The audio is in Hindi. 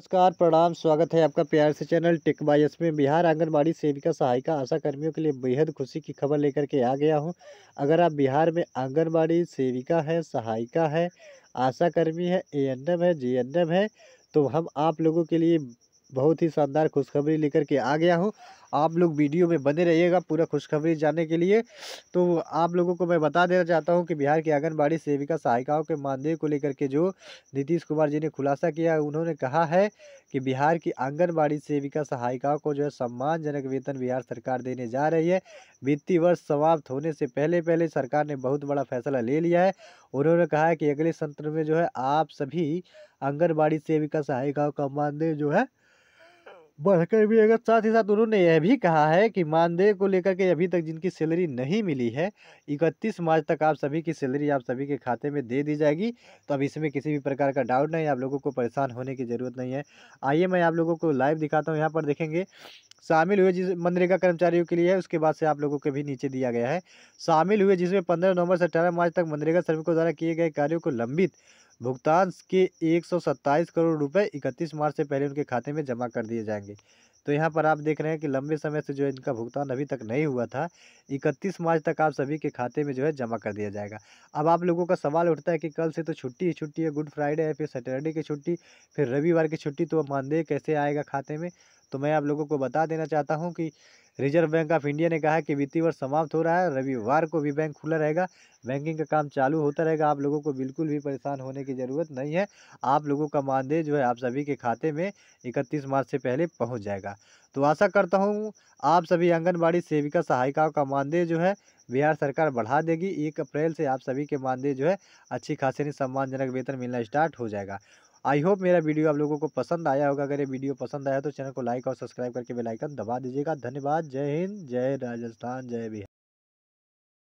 नमस्कार प्रणाम स्वागत है आपका प्यार से चैनल टिक बायस में बिहार आंगनबाड़ी सेविका सहायिका आशा कर्मियों के लिए बेहद खुशी की खबर लेकर के आ गया हूं अगर आप बिहार में आंगनबाड़ी सेविका है सहायिका है आशा कर्मी है ए है जी है तो हम आप लोगों के लिए बहुत ही शानदार खुशखबरी लेकर के आ गया हूँ आप लोग वीडियो में बने रहिएगा पूरा खुशखबरी जानने के लिए तो आप लोगों को मैं बता देना चाहता हूँ कि बिहार की आंगनबाड़ी सेविका सहायिकाओं के मानदेय को लेकर के जो नीतीश कुमार जी ने खुलासा किया है उन्होंने कहा है कि बिहार की आंगनबाड़ी सेविका सहायिकाओं को जो है सम्मानजनक वेतन बिहार सरकार देने जा रही है वित्तीय वर्ष समाप्त होने से पहले पहले सरकार ने बहुत बड़ा फैसला ले लिया है उन्होंने कहा है कि अगले सत्र में जो है आप सभी आंगनबाड़ी सेविका सहायिकाओं का मानदेय जो है बढ़कर भी अगर साथ ही साथ उन्होंने यह भी कहा है कि मानदेय को लेकर के अभी तक जिनकी सैलरी नहीं मिली है इकतीस मार्च तक आप सभी की सैलरी आप सभी के खाते में दे दी जाएगी तो अब इसमें किसी भी प्रकार का डाउट नहीं आप लोगों को परेशान होने की ज़रूरत नहीं है आइए मैं आप लोगों को लाइव दिखाता हूँ यहाँ पर देखेंगे शामिल हुए जिस मनरेगा कर्मचारियों के लिए है उसके बाद से आप लोगों के भी नीचे दिया गया है शामिल हुए जिसमें पंद्रह नवंबर से अठारह मार्च तक मनरेगा श्रमिकों द्वारा किए गए कार्यों को लंबित भुगतान के एक सौ सत्ताईस करोड़ रुपए इकतीस मार्च से पहले उनके खाते में जमा कर दिए जाएंगे तो यहाँ पर आप देख रहे हैं कि लंबे समय से जो है इनका भुगतान अभी तक नहीं हुआ था 31 मार्च तक आप सभी के खाते में जो है जमा कर दिया जाएगा अब आप लोगों का सवाल उठता है कि कल से तो छुट्टी ही छुट्टी है गुड फ्राइडे है फिर सैटरडे की छुट्टी फिर रविवार की छुट्टी तो अब मानदेय कैसे आएगा खाते में तो मैं आप लोगों को बता देना चाहता हूँ कि रिजर्व बैंक ऑफ इंडिया ने कहा है कि वित्तीय वर्ष समाप्त हो रहा है रविवार को भी बैंक खुला रहेगा बैंकिंग का काम चालू होता रहेगा आप लोगों को बिल्कुल भी परेशान होने की ज़रूरत नहीं है आप लोगों का मानदेय जो है आप सभी के खाते में 31 मार्च से पहले पहुंच जाएगा तो आशा करता हूं आप सभी आंगनबाड़ी सेविका सहायिकाओं का मानदेय जो है बिहार सरकार बढ़ा देगी एक अप्रैल से आप सभी के मानदेय जो है अच्छी खासी सम्मानजनक वेतन मिलना स्टार्ट हो जाएगा आई होप मेरा वीडियो आप लोगों को पसंद आया होगा अगर ये वीडियो पसंद आया तो चैनल को लाइक और सब्सक्राइब करके बेलाइकन दबा दीजिएगा धन्यवाद जय हिंद जय राजस्थान जय बिहार